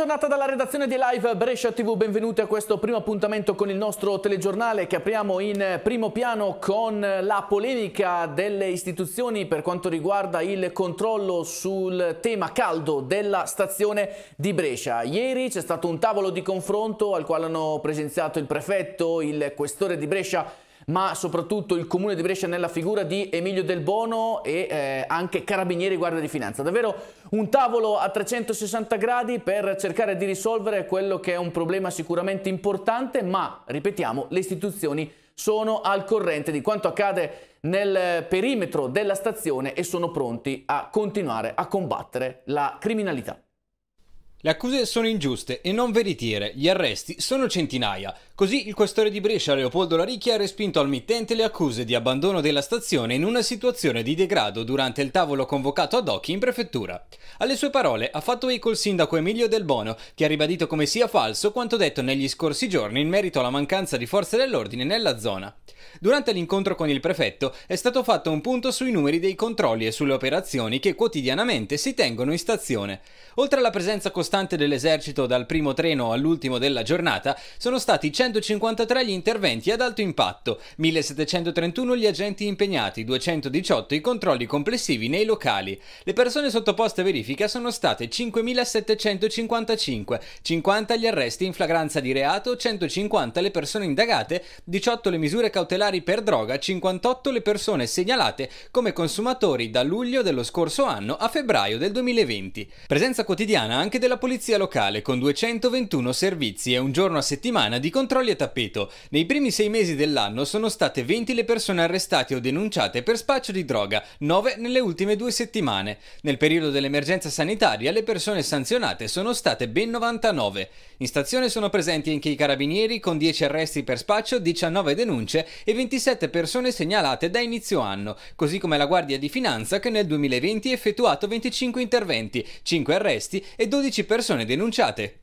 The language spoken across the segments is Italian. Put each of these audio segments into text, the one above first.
giornata dalla redazione di Live Brescia TV, benvenuti a questo primo appuntamento con il nostro telegiornale che apriamo in primo piano con la polemica delle istituzioni per quanto riguarda il controllo sul tema caldo della stazione di Brescia. Ieri c'è stato un tavolo di confronto al quale hanno presenziato il prefetto, il questore di Brescia ma soprattutto il Comune di Brescia nella figura di Emilio Del Bono e eh, anche Carabinieri Guardia di Finanza. Davvero un tavolo a 360 gradi per cercare di risolvere quello che è un problema sicuramente importante, ma, ripetiamo, le istituzioni sono al corrente di quanto accade nel perimetro della stazione e sono pronti a continuare a combattere la criminalità. Le accuse sono ingiuste e non veritiere, gli arresti sono centinaia. Così il questore di Brescia Leopoldo Laricchi ha respinto al mittente le accuse di abbandono della stazione in una situazione di degrado durante il tavolo convocato ad hoc in prefettura. Alle sue parole ha fatto eco il sindaco Emilio Del Bono, che ha ribadito come sia falso quanto detto negli scorsi giorni in merito alla mancanza di forze dell'ordine nella zona. Durante l'incontro con il prefetto è stato fatto un punto sui numeri dei controlli e sulle operazioni che quotidianamente si tengono in stazione. Oltre alla presenza costante costante dell'esercito dal primo treno all'ultimo della giornata, sono stati 153 gli interventi ad alto impatto, 1731 gli agenti impegnati, 218 i controlli complessivi nei locali. Le persone sottoposte a verifica sono state 5.755, 50 gli arresti in flagranza di reato, 150 le persone indagate, 18 le misure cautelari per droga, 58 le persone segnalate come consumatori da luglio dello scorso anno a febbraio del 2020. Presenza quotidiana anche della polizia locale con 221 servizi e un giorno a settimana di controlli a tappeto. Nei primi sei mesi dell'anno sono state 20 le persone arrestate o denunciate per spaccio di droga, 9 nelle ultime due settimane. Nel periodo dell'emergenza sanitaria le persone sanzionate sono state ben 99. In stazione sono presenti anche i carabinieri con 10 arresti per spaccio, 19 denunce e 27 persone segnalate da inizio anno, così come la Guardia di Finanza che nel 2020 ha effettuato 25 interventi, 5 arresti e 12 persone denunciate.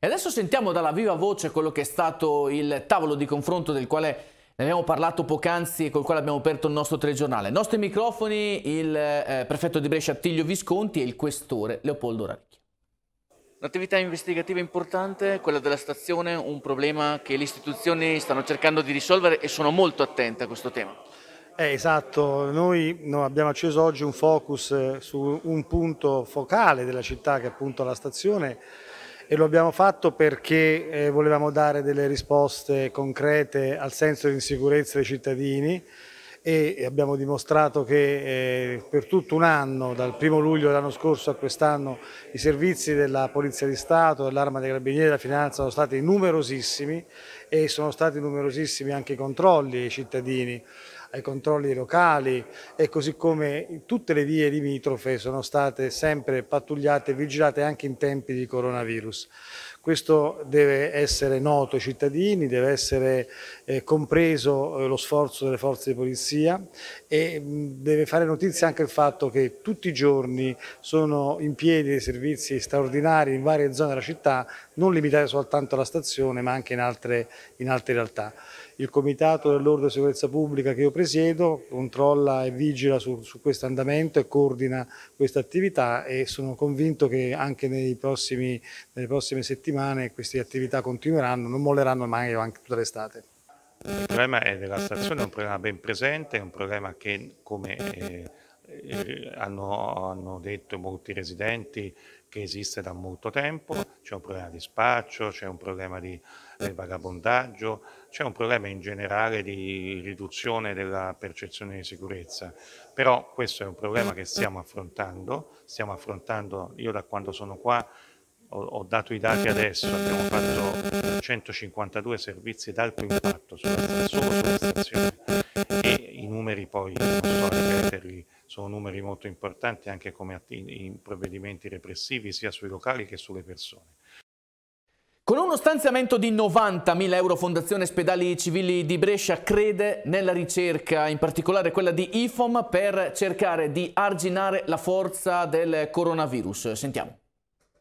E adesso sentiamo dalla viva voce quello che è stato il tavolo di confronto del quale ne abbiamo parlato poc'anzi e col quale abbiamo aperto il nostro telegiornale. nostri microfoni il eh, prefetto di Brescia Attilio Visconti e il questore Leopoldo Ranicchia. Un'attività investigativa importante, quella della stazione, un problema che le istituzioni stanno cercando di risolvere e sono molto attente a questo tema. Eh, esatto, noi no, abbiamo acceso oggi un focus eh, su un punto focale della città che è appunto la stazione e lo abbiamo fatto perché eh, volevamo dare delle risposte concrete al senso di insicurezza dei cittadini e abbiamo dimostrato che eh, per tutto un anno, dal primo luglio dell'anno scorso a quest'anno, i servizi della Polizia di Stato, dell'Arma dei Carabinieri e della Finanza sono stati numerosissimi e sono stati numerosissimi anche i controlli ai cittadini ai controlli locali e così come tutte le vie limitrofe sono state sempre pattugliate e vigilate anche in tempi di coronavirus. Questo deve essere noto ai cittadini, deve essere eh, compreso eh, lo sforzo delle forze di polizia e mh, mm, deve fare notizia anche il fatto che tutti i giorni sono in piedi dei servizi straordinari in varie zone della città, non limitati soltanto alla stazione ma anche in altre, in altre realtà il Comitato dell'Ordine e Sicurezza Pubblica che io presiedo controlla e vigila su, su questo andamento e coordina questa attività e sono convinto che anche prossimi, nelle prossime settimane queste attività continueranno, non molleranno mai anche tutta l'estate. Il problema della stazione, è un problema ben presente, è un problema che come eh, eh, hanno, hanno detto molti residenti che esiste da molto tempo, c'è un problema di spaccio, c'è un problema di eh, vagabondaggio, c'è un problema in generale di riduzione della percezione di sicurezza, però questo è un problema che stiamo affrontando, stiamo affrontando, io da quando sono qua ho, ho dato i dati adesso, abbiamo fatto 152 servizi d'alto impatto sulla, solo sulla stazione e i numeri poi non so ripeterli sono numeri molto importanti anche come in provvedimenti repressivi sia sui locali che sulle persone. Con uno stanziamento di 90.000 euro Fondazione Ospedali Civili di Brescia crede nella ricerca, in particolare quella di IFOM, per cercare di arginare la forza del coronavirus. Sentiamo.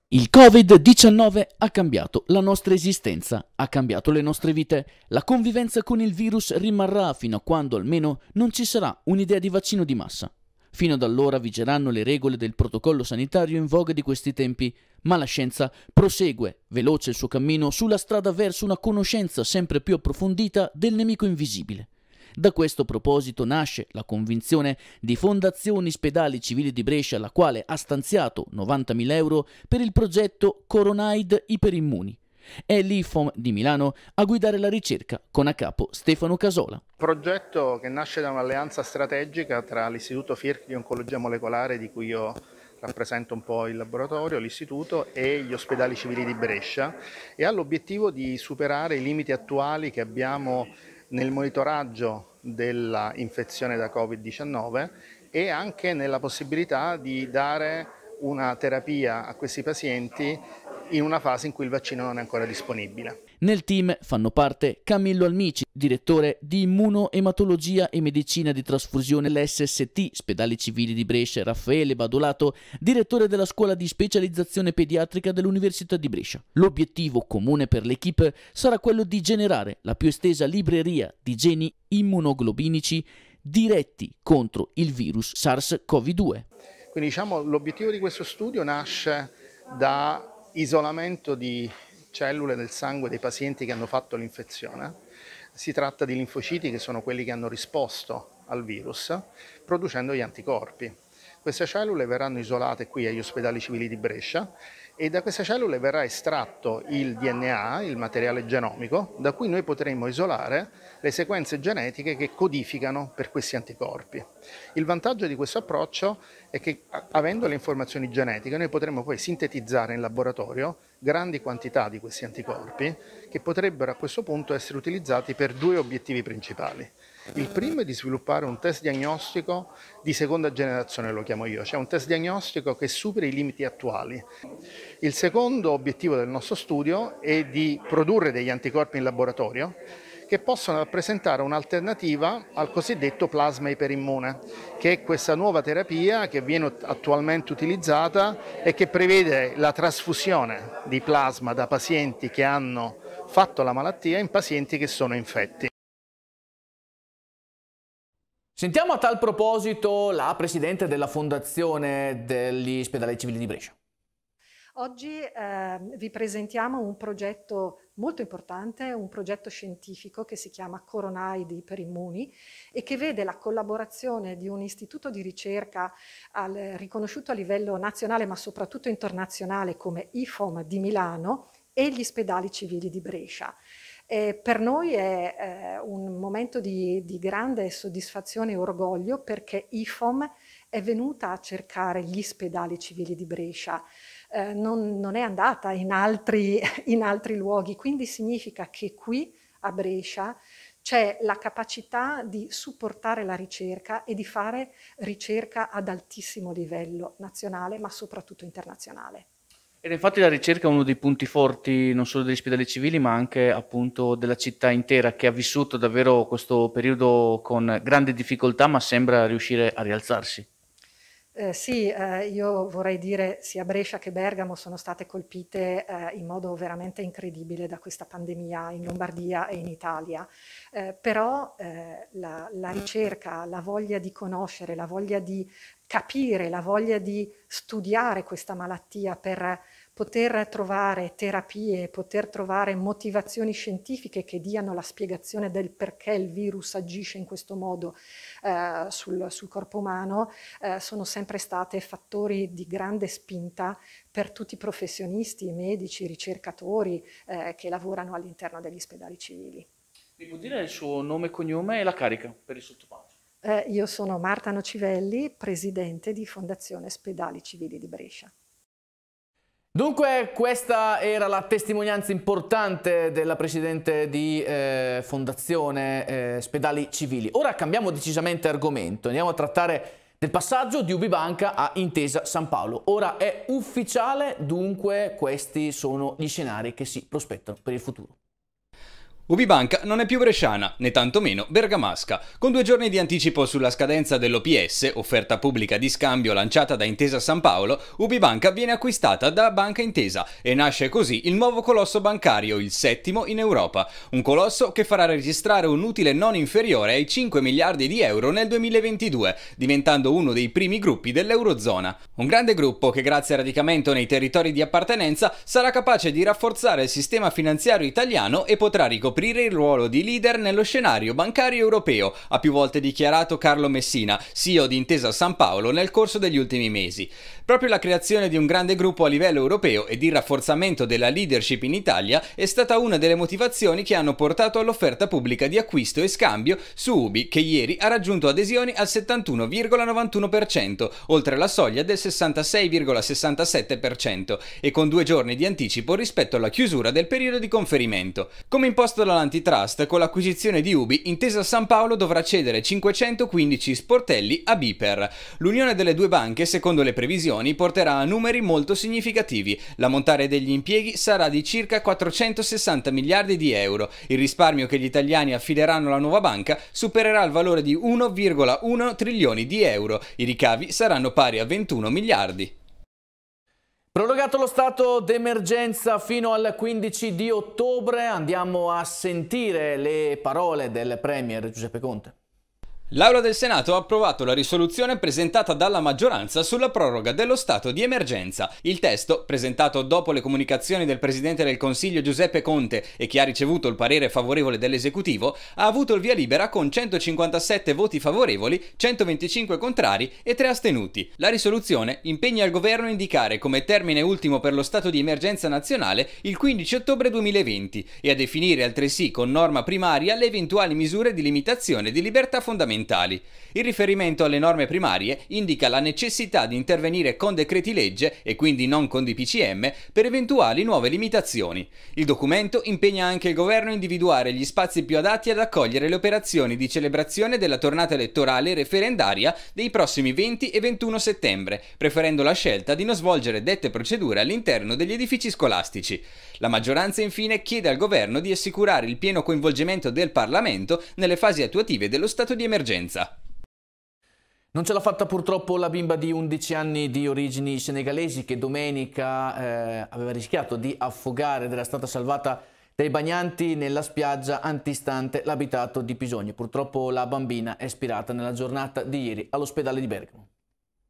Il Covid-19 ha cambiato la nostra esistenza, ha cambiato le nostre vite. La convivenza con il virus rimarrà fino a quando almeno non ci sarà un'idea di vaccino di massa. Fino ad allora vigeranno le regole del protocollo sanitario in voga di questi tempi, ma la scienza prosegue, veloce il suo cammino, sulla strada verso una conoscenza sempre più approfondita del nemico invisibile. Da questo proposito nasce la convinzione di Fondazioni Spedali Civili di Brescia, la quale ha stanziato 90.000 euro per il progetto Coronaid Iperimmuni, è l'IFOM di Milano a guidare la ricerca con a capo Stefano Casola. Progetto che nasce da un'alleanza strategica tra l'Istituto FIRC di Oncologia Molecolare di cui io rappresento un po' il laboratorio, l'istituto e gli ospedali civili di Brescia e ha l'obiettivo di superare i limiti attuali che abbiamo nel monitoraggio dell'infezione da Covid-19 e anche nella possibilità di dare una terapia a questi pazienti in una fase in cui il vaccino non è ancora disponibile. Nel team fanno parte Camillo Almici, direttore di immunoematologia e medicina di trasfusione LSST, Spedali Civili di Brescia, Raffaele Badolato, direttore della scuola di specializzazione pediatrica dell'Università di Brescia. L'obiettivo comune per l'equipe sarà quello di generare la più estesa libreria di geni immunoglobinici diretti contro il virus SARS-CoV-2. Quindi diciamo l'obiettivo di questo studio nasce da isolamento di cellule del sangue dei pazienti che hanno fatto l'infezione. Si tratta di linfociti che sono quelli che hanno risposto al virus producendo gli anticorpi. Queste cellule verranno isolate qui agli ospedali civili di Brescia e da queste cellule verrà estratto il DNA, il materiale genomico, da cui noi potremo isolare le sequenze genetiche che codificano per questi anticorpi. Il vantaggio di questo approccio è che avendo le informazioni genetiche noi potremo poi sintetizzare in laboratorio grandi quantità di questi anticorpi che potrebbero a questo punto essere utilizzati per due obiettivi principali. Il primo è di sviluppare un test diagnostico di seconda generazione, lo chiamo io, cioè un test diagnostico che superi i limiti attuali. Il secondo obiettivo del nostro studio è di produrre degli anticorpi in laboratorio che possono rappresentare un'alternativa al cosiddetto plasma iperimmune, che è questa nuova terapia che viene attualmente utilizzata e che prevede la trasfusione di plasma da pazienti che hanno fatto la malattia in pazienti che sono infetti. Sentiamo a tal proposito la presidente della Fondazione degli Spedalei Civili di Brescia. Oggi eh, vi presentiamo un progetto molto importante, un progetto scientifico che si chiama Coronaidi Iperimmuni e che vede la collaborazione di un istituto di ricerca al, riconosciuto a livello nazionale ma soprattutto internazionale come IFOM di Milano e gli spedali civili di Brescia. E per noi è eh, un momento di, di, grande soddisfazione e orgoglio perché IFOM è venuta a cercare gli spedali civili di Brescia, eh, non, non, è andata in altri, in altri luoghi, quindi significa che qui a Brescia c'è la capacità di supportare la ricerca e di fare ricerca ad altissimo livello nazionale ma soprattutto internazionale. Ed infatti la ricerca è uno dei punti forti non solo degli ospedali civili, ma anche appunto della città intera che ha vissuto davvero questo periodo con grande difficoltà, ma sembra riuscire a rialzarsi. Eh, sì, eh, io vorrei dire sia Brescia che Bergamo sono state colpite eh, in modo veramente incredibile da questa pandemia in Lombardia e in Italia, eh, però eh, la, la ricerca, la voglia di conoscere, la voglia di capire, la voglia di studiare questa malattia per poter trovare terapie, poter trovare motivazioni scientifiche che diano la spiegazione del perché il virus agisce in questo modo eh, sul, sul, corpo umano, eh, sono sempre state fattori di grande spinta per tutti i professionisti, medici, ricercatori eh, che lavorano all'interno degli ospedali civili. Mi può dire il suo nome, e cognome e la carica per il sottopanno? Eh, io sono Marta Nocivelli, presidente di Fondazione Spedali Civili di Brescia. Dunque questa era la testimonianza importante della Presidente di eh, Fondazione eh, Spedali Civili. Ora cambiamo decisamente argomento, andiamo a trattare del passaggio di Ubibanca a Intesa San Paolo. Ora è ufficiale, dunque questi sono gli scenari che si prospettano per il futuro. Ubibanca non è più bresciana, né tantomeno bergamasca. Con due giorni di anticipo sulla scadenza dell'OPS, offerta pubblica di scambio lanciata da Intesa San Paolo, Ubibanca viene acquistata da Banca Intesa e nasce così il nuovo colosso bancario, il settimo in Europa. Un colosso che farà registrare un utile non inferiore ai 5 miliardi di euro nel 2022, diventando uno dei primi gruppi dell'Eurozona. Un grande gruppo che grazie al radicamento nei territori di appartenenza sarà capace di rafforzare il sistema finanziario italiano e potrà ricoprire ricoprire il ruolo di leader nello scenario bancario europeo, ha più volte dichiarato Carlo Messina, CEO di Intesa San Paolo, nel corso degli ultimi mesi. Proprio la creazione di un grande gruppo a livello europeo ed il rafforzamento della leadership in Italia è stata una delle motivazioni che hanno portato all'offerta pubblica di acquisto e scambio su Ubi, che ieri ha raggiunto adesioni al 71,91%, oltre la soglia del 66,67% e con due giorni di anticipo rispetto alla chiusura del periodo di conferimento. Come imposto dall'antitrust con l'acquisizione di Ubi, Intesa San Paolo dovrà cedere 515 sportelli a Biper. L'unione delle due banche, secondo le previsioni, porterà a numeri molto significativi. L'ammontare degli impieghi sarà di circa 460 miliardi di euro. Il risparmio che gli italiani affideranno alla nuova banca supererà il valore di 1,1 trilioni di euro. I ricavi saranno pari a 21 miliardi. Prorogato lo stato d'emergenza fino al 15 di ottobre, andiamo a sentire le parole del Premier Giuseppe Conte. L'Aula del Senato ha approvato la risoluzione presentata dalla maggioranza sulla proroga dello stato di emergenza. Il testo, presentato dopo le comunicazioni del Presidente del Consiglio Giuseppe Conte e che ha ricevuto il parere favorevole dell'Esecutivo, ha avuto il via libera con 157 voti favorevoli, 125 contrari e 3 astenuti. La risoluzione impegna il Governo a indicare come termine ultimo per lo stato di emergenza nazionale il 15 ottobre 2020 e a definire altresì con norma primaria le eventuali misure di limitazione di libertà fondamentali fondamentali. Il riferimento alle norme primarie indica la necessità di intervenire con decreti legge e quindi non con DPCM per eventuali nuove limitazioni. Il documento impegna anche il governo a individuare gli spazi più adatti ad accogliere le operazioni di celebrazione della tornata elettorale referendaria dei prossimi 20 e 21 settembre, preferendo la scelta di non svolgere dette procedure all'interno degli edifici scolastici. La maggioranza infine chiede al governo di assicurare il pieno coinvolgimento del Parlamento nelle fasi attuative dello stato di emergenza emergenza. Non ce l'ha fatta purtroppo la bimba di 11 anni di origini senegalesi che domenica eh, aveva rischiato di affogare ed era stata salvata dai bagnanti nella spiaggia antistante l'abitato di Pisogno. Purtroppo la bambina è spirata nella giornata di ieri all'ospedale di Bergamo.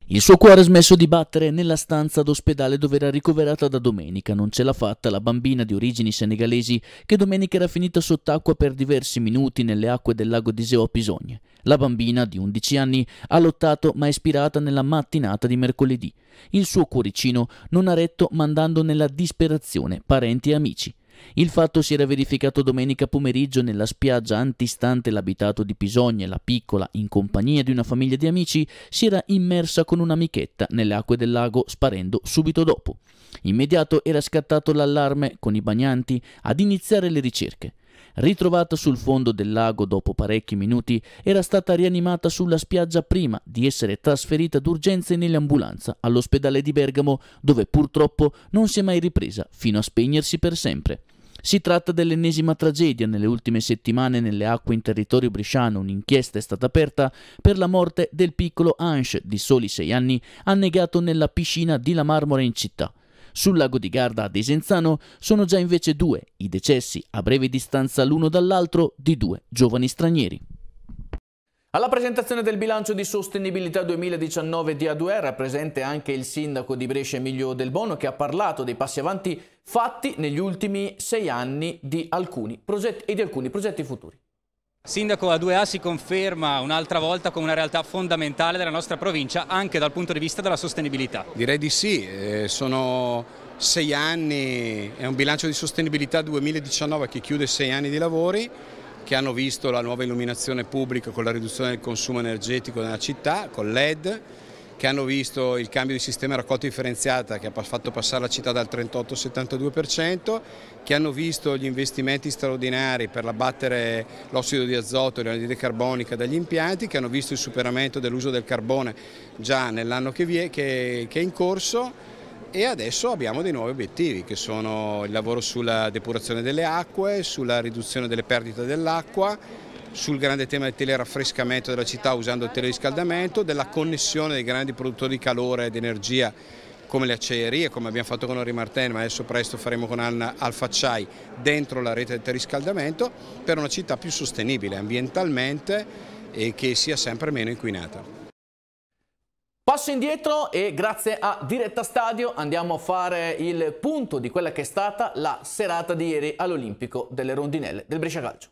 Il suo cuore ha smesso di battere nella stanza d'ospedale dove era ricoverata da domenica. Non ce l'ha fatta la bambina di origini senegalesi che domenica era finita sott'acqua per diversi minuti nelle acque del lago di Seo a Pisogne. La bambina di 11 anni ha lottato ma è ispirata nella mattinata di mercoledì. Il suo cuoricino non ha retto mandando nella disperazione parenti e amici. Il fatto si era verificato domenica pomeriggio nella spiaggia antistante l'abitato di Pisogne. La piccola, in compagnia di una famiglia di amici, si era immersa con un'amichetta nelle acque del lago, sparendo subito dopo. Immediato era scattato l'allarme con i bagnanti ad iniziare le ricerche. Ritrovata sul fondo del lago dopo parecchi minuti, era stata rianimata sulla spiaggia prima di essere trasferita d'urgenza nell'ambulanza all'ospedale di Bergamo, dove purtroppo non si è mai ripresa fino a spegnersi per sempre. Si tratta dell'ennesima tragedia nelle ultime settimane nelle acque in territorio bresciano. Un'inchiesta è stata aperta per la morte del piccolo Anche, di soli sei anni, annegato nella piscina di La Marmora in città. Sul lago di Garda a Desenzano sono già invece due i decessi a breve distanza l'uno dall'altro di due giovani stranieri. Alla presentazione del bilancio di sostenibilità 2019 di A2R era presente anche il sindaco di Brescia Emilio Del Bono che ha parlato dei passi avanti fatti negli ultimi sei anni di alcuni progetti, e di alcuni progetti futuri. Sindaco, a 2A si conferma un'altra volta come una realtà fondamentale della nostra provincia anche dal punto di vista della sostenibilità. Direi di sì, eh, sono sei anni, è un bilancio di sostenibilità 2019 che chiude sei anni di lavori che hanno visto la nuova illuminazione pubblica con la riduzione del consumo energetico nella città, con l'ED, che hanno visto il cambio di sistema raccolta differenziata che ha fatto passare la città dal 38 al 72%, che hanno visto gli investimenti straordinari per abbattere l'ossido di azoto e l'anidride carbonica dagli impianti, che hanno visto il superamento dell'uso del carbone già nell'anno che, è, che è in corso e adesso abbiamo dei nuovi obiettivi che sono il lavoro sulla depurazione delle acque, sulla riduzione delle perdite dell'acqua, sul grande tema del teleraffrescamento della città usando il teleriscaldamento, della connessione dei grandi produttori di calore e di energia come le acciaierie, come abbiamo fatto con Henri Martin, ma adesso presto faremo con Anna Alfacciai dentro la rete del teleriscaldamento, per una città più sostenibile ambientalmente e che sia sempre meno inquinata. Passo indietro e grazie a Diretta Stadio andiamo a fare il punto di quella che è stata la serata di ieri all'Olimpico delle rondinelle del Brescia Calcio.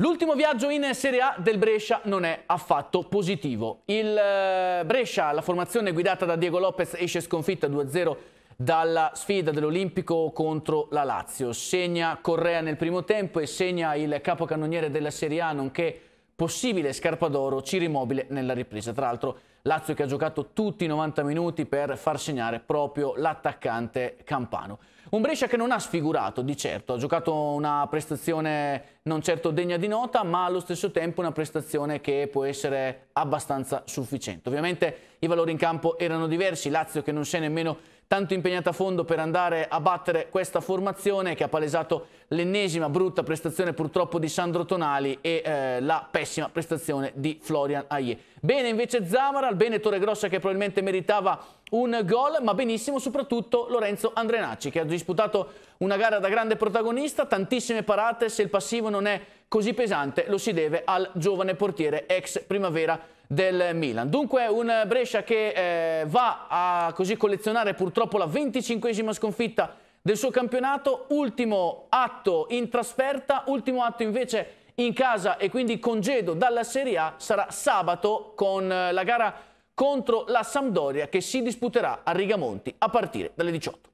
L'ultimo viaggio in Serie A del Brescia non è affatto positivo. Il eh, Brescia, la formazione guidata da Diego Lopez, esce sconfitta 2-0 dalla sfida dell'Olimpico contro la Lazio. Segna Correa nel primo tempo e segna il capocannoniere della Serie A, nonché possibile scarpa d'oro Cirimobile nella ripresa. Tra l'altro Lazio che ha giocato tutti i 90 minuti per far segnare proprio l'attaccante Campano. Un Brescia che non ha sfigurato di certo, ha giocato una prestazione non certo degna di nota, ma allo stesso tempo una prestazione che può essere abbastanza sufficiente. Ovviamente i valori in campo erano diversi, Lazio che non si è nemmeno tanto impegnata a fondo per andare a battere questa formazione che ha palesato l'ennesima brutta prestazione purtroppo di Sandro Tonali e eh, la pessima prestazione di Florian Aie. Bene invece Zamara, il bene Grossa che probabilmente meritava un gol, ma benissimo soprattutto Lorenzo Andrenacci che ha disputato una gara da grande protagonista, tantissime parate, se il passivo non è così pesante lo si deve al giovane portiere ex Primavera del Milan. Dunque un Brescia che eh, va a così collezionare purtroppo la 25esima sconfitta del suo campionato, ultimo atto in trasferta, ultimo atto invece in casa e quindi congedo dalla Serie A sarà sabato con eh, la gara contro la Sampdoria che si disputerà a Rigamonti a partire dalle 18.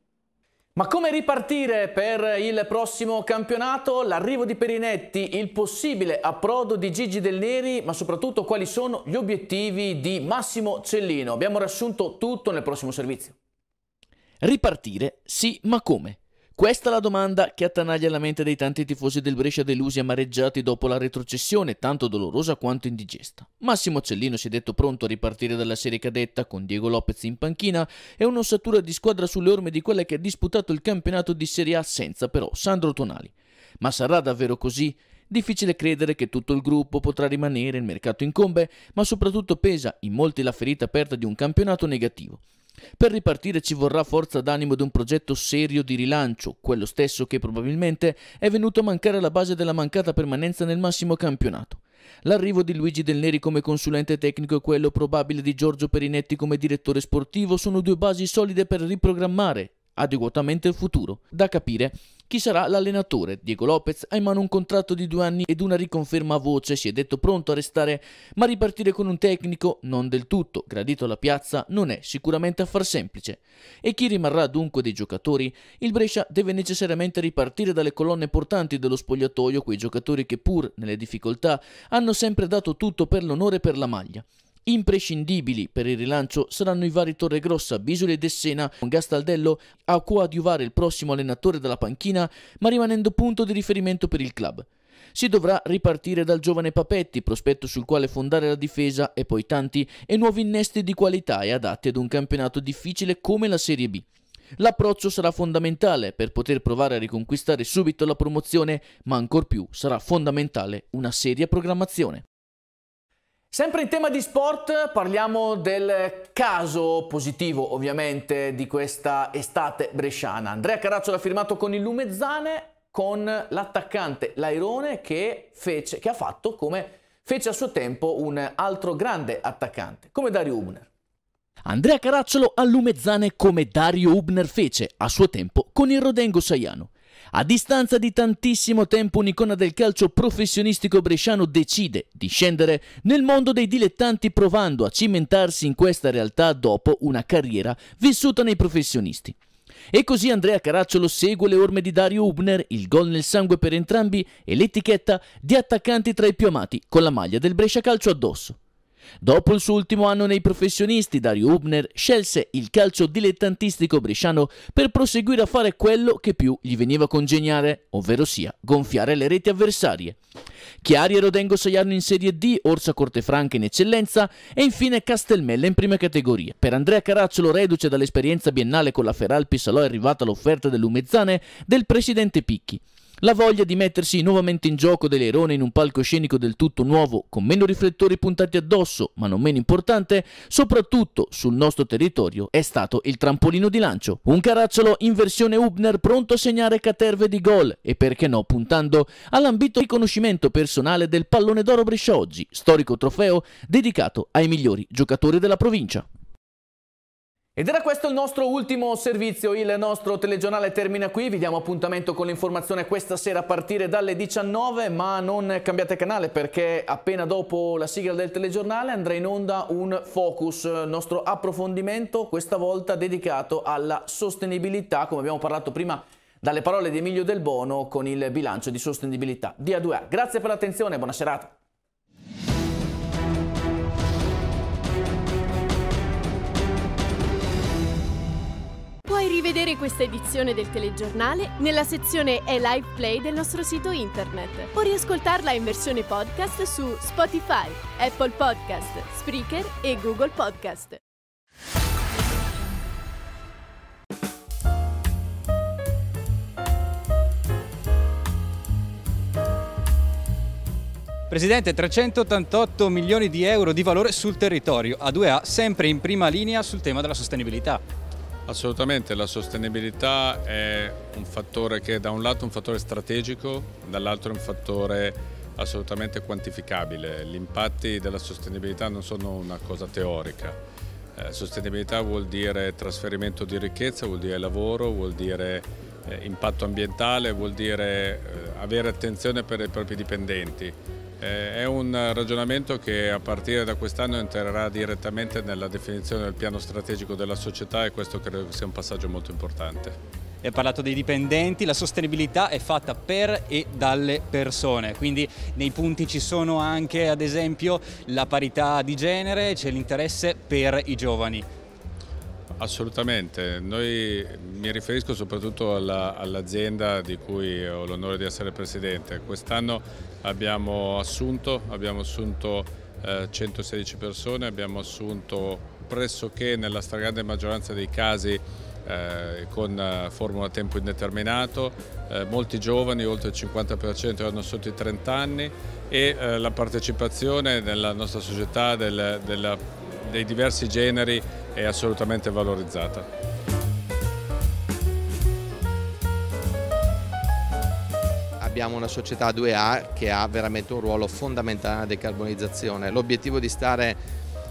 Ma come ripartire per il prossimo campionato? L'arrivo di Perinetti, il possibile approdo di Gigi Del Neri, ma soprattutto quali sono gli obiettivi di Massimo Cellino? Abbiamo riassunto tutto nel prossimo servizio. Ripartire sì, ma come? Questa è la domanda che attanaglia la mente dei tanti tifosi del Brescia delusi e amareggiati dopo la retrocessione, tanto dolorosa quanto indigesta. Massimo Cellino si è detto pronto a ripartire dalla serie cadetta con Diego Lopez in panchina e un'ossatura di squadra sulle orme di quella che ha disputato il campionato di Serie A senza però Sandro Tonali. Ma sarà davvero così? Difficile credere che tutto il gruppo potrà rimanere, il mercato incombe, ma soprattutto pesa in molti la ferita aperta di un campionato negativo. Per ripartire ci vorrà forza d'animo di un progetto serio di rilancio, quello stesso che probabilmente è venuto a mancare alla base della mancata permanenza nel massimo campionato. L'arrivo di Luigi Del Neri come consulente tecnico e quello probabile di Giorgio Perinetti come direttore sportivo sono due basi solide per riprogrammare adeguatamente il futuro. Da capire chi sarà l'allenatore. Diego Lopez ha in mano un contratto di due anni ed una riconferma a voce, si è detto pronto a restare, ma ripartire con un tecnico non del tutto, gradito alla piazza, non è sicuramente affar semplice. E chi rimarrà dunque dei giocatori? Il Brescia deve necessariamente ripartire dalle colonne portanti dello spogliatoio, quei giocatori che pur nelle difficoltà hanno sempre dato tutto per l'onore e per la maglia. Imprescindibili per il rilancio saranno i vari Torregrossa, Bisoli e Dessena, con Gastaldello a coadiuvare il prossimo allenatore dalla panchina, ma rimanendo punto di riferimento per il club. Si dovrà ripartire dal giovane Papetti, prospetto sul quale fondare la difesa e poi tanti e nuovi innesti di qualità e adatti ad un campionato difficile come la Serie B. L'approccio sarà fondamentale per poter provare a riconquistare subito la promozione, ma ancor più sarà fondamentale una seria programmazione. Sempre in tema di sport parliamo del caso positivo ovviamente di questa estate bresciana. Andrea Caraccio l'ha firmato con il Lumezzane con l'attaccante Lairone che, fece, che ha fatto come fece a suo tempo un altro grande attaccante come Dario Hubner. Andrea Caracciolo a Lumezzane come Dario Hubner fece a suo tempo con il Rodengo Saiano. A distanza di tantissimo tempo un'icona del calcio professionistico bresciano decide di scendere nel mondo dei dilettanti provando a cimentarsi in questa realtà dopo una carriera vissuta nei professionisti. E così Andrea Caracciolo segue le orme di Dario Hubner, il gol nel sangue per entrambi e l'etichetta di attaccanti tra i più amati con la maglia del Brescia Calcio addosso. Dopo il suo ultimo anno nei professionisti, Dario Hubner scelse il calcio dilettantistico bresciano per proseguire a fare quello che più gli veniva congegnare, ovvero sia gonfiare le reti avversarie. Chiari e Rodengo Saiano in Serie D, Orsa Cortefranca in Eccellenza e infine Castelmella in prima categoria. Per Andrea Caracciolo, reduce dall'esperienza biennale con la Feralpi, Salò è arrivata l'offerta dell'Umezzane del presidente Picchi. La voglia di mettersi nuovamente in gioco dell'erone in un palcoscenico del tutto nuovo, con meno riflettori puntati addosso, ma non meno importante, soprattutto sul nostro territorio, è stato il trampolino di lancio. Un caracciolo in versione Hubner pronto a segnare caterve di gol e perché no puntando all'ambito riconoscimento personale del pallone d'oro Brescioggi, storico trofeo dedicato ai migliori giocatori della provincia. Ed era questo il nostro ultimo servizio, il nostro telegiornale termina qui, vi diamo appuntamento con l'informazione questa sera a partire dalle 19, ma non cambiate canale perché appena dopo la sigla del telegiornale andrà in onda un focus, il nostro approfondimento questa volta dedicato alla sostenibilità, come abbiamo parlato prima dalle parole di Emilio Del Bono con il bilancio di sostenibilità di A2A. Grazie per l'attenzione, buona serata. rivedere questa edizione del telegiornale nella sezione e live play del nostro sito internet o riascoltarla in versione podcast su Spotify, Apple Podcast, Spreaker e Google Podcast. Presidente, 388 milioni di euro di valore sul territorio, A2A sempre in prima linea sul tema della sostenibilità. Assolutamente, la sostenibilità è un fattore che da un lato è un fattore strategico, dall'altro è un fattore assolutamente quantificabile. Gli impatti della sostenibilità non sono una cosa teorica. Eh, sostenibilità vuol dire trasferimento di ricchezza, vuol dire lavoro, vuol dire eh, impatto ambientale, vuol dire eh, avere attenzione per i propri dipendenti eh, è un ragionamento che a partire da quest'anno entrerà direttamente nella definizione del piano strategico della società e questo credo sia un passaggio molto importante. Ha parlato dei dipendenti, la sostenibilità è fatta per e dalle persone, quindi nei punti ci sono anche ad esempio la parità di genere, c'è l'interesse per i giovani. Assolutamente, Noi, mi riferisco soprattutto all'azienda all di cui ho l'onore di essere presidente. Quest'anno abbiamo assunto, abbiamo assunto eh, 116 persone, abbiamo assunto pressoché nella stragrande maggioranza dei casi eh, con eh, formula a tempo indeterminato, eh, molti giovani, oltre il 50% erano sotto i 30 anni e eh, la partecipazione nella nostra società del, della, dei diversi generi è assolutamente valorizzata. abbiamo una società 2A che ha veramente un ruolo fondamentale nella decarbonizzazione. L'obiettivo di stare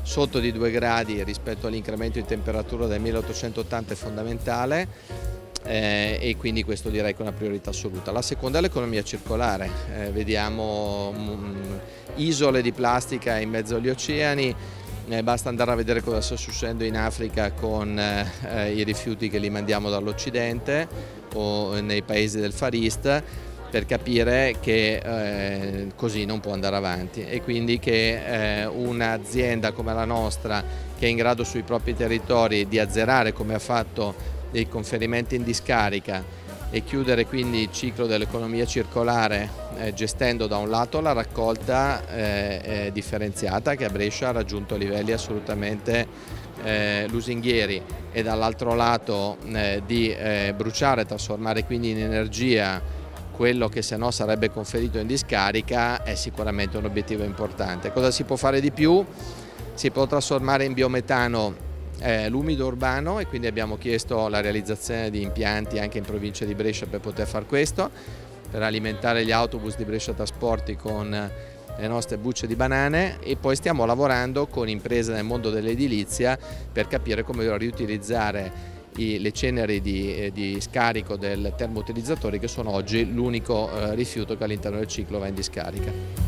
sotto di 2 gradi rispetto all'incremento di temperatura del 1880 è fondamentale eh, e quindi questo direi che è una priorità assoluta. La seconda è l'economia circolare, eh, vediamo mh, mm, isole di plastica in mezzo agli oceani, eh, basta andare a vedere cosa sta succedendo in Africa con eh, i rifiuti che li mandiamo dall'Occidente o nei paesi del Far East per capire che eh, così non può andare avanti e quindi che eh, un'azienda come la nostra che è in grado sui propri territori di azzerare come ha fatto dei conferimenti in discarica e chiudere quindi il ciclo dell'economia circolare eh, gestendo da un lato la raccolta eh, eh, differenziata che a Brescia ha raggiunto livelli assolutamente eh, lusinghieri e dall'altro lato eh, di eh, bruciare, trasformare quindi in energia quello che se no sarebbe conferito in discarica è sicuramente un obiettivo importante. Cosa si può fare di più? Si può trasformare in biometano eh, l'umido urbano e quindi abbiamo chiesto la realizzazione di impianti anche in provincia di Brescia per poter far questo, per alimentare gli autobus di Brescia Trasporti con eh, le nostre bucce di banane e poi stiamo lavorando con imprese nel mondo dell'edilizia per capire come riutilizzare i, le ceneri di, eh, di, scarico del termoutilizzatore che sono oggi l'unico eh, rifiuto che all'interno del ciclo va in discarica.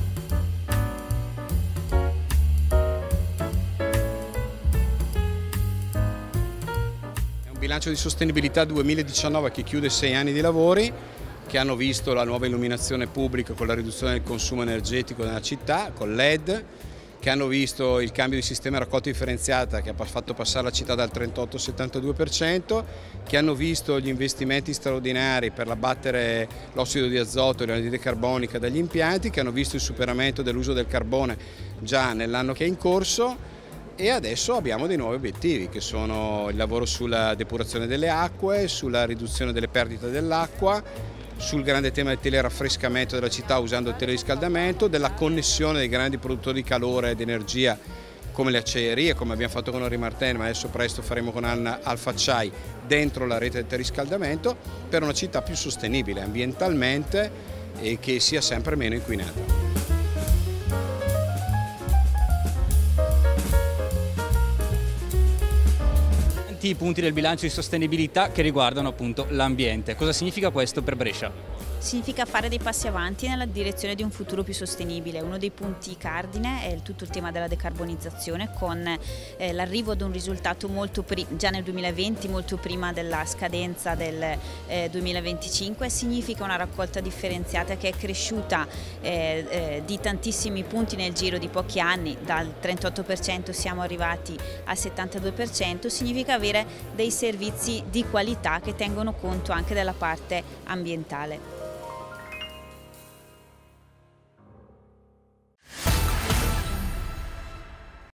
bilancio di sostenibilità 2019 che chiude sei anni di lavori che hanno visto la nuova illuminazione pubblica con la riduzione del consumo energetico nella città, con l'ED, che hanno visto il cambio di sistema raccolta differenziata che ha fatto passare la città dal 38 al 72%, che hanno visto gli investimenti straordinari per abbattere l'ossido di azoto e l'anidride carbonica dagli impianti, che hanno visto il superamento dell'uso del carbone già nell'anno che è in corso e adesso abbiamo dei nuovi obiettivi che sono il lavoro sulla depurazione delle acque, sulla riduzione delle perdite dell'acqua, sul grande tema del teleraffrescamento della città usando il teleriscaldamento, della connessione dei grandi produttori di calore ed energia come le acciaierie, come abbiamo fatto con Henri Martin, ma adesso presto faremo con Anna Alfacciai dentro la rete del teleriscaldamento, per una città più sostenibile ambientalmente e che sia sempre meno inquinata. tanti punti del bilancio di sostenibilità che riguardano appunto l'ambiente. Cosa significa questo per Brescia? Significa fare dei passi avanti nella direzione di un futuro più sostenibile. Uno dei punti cardine è tutto il tema della decarbonizzazione con eh, l'arrivo ad un risultato molto già nel 2020, molto prima della scadenza del eh, 2025. Significa una raccolta differenziata che è cresciuta eh, eh, di tantissimi punti nel giro di pochi anni, dal 38% siamo arrivati al 72%, significa avere dei servizi di qualità che tengono conto anche della parte ambientale.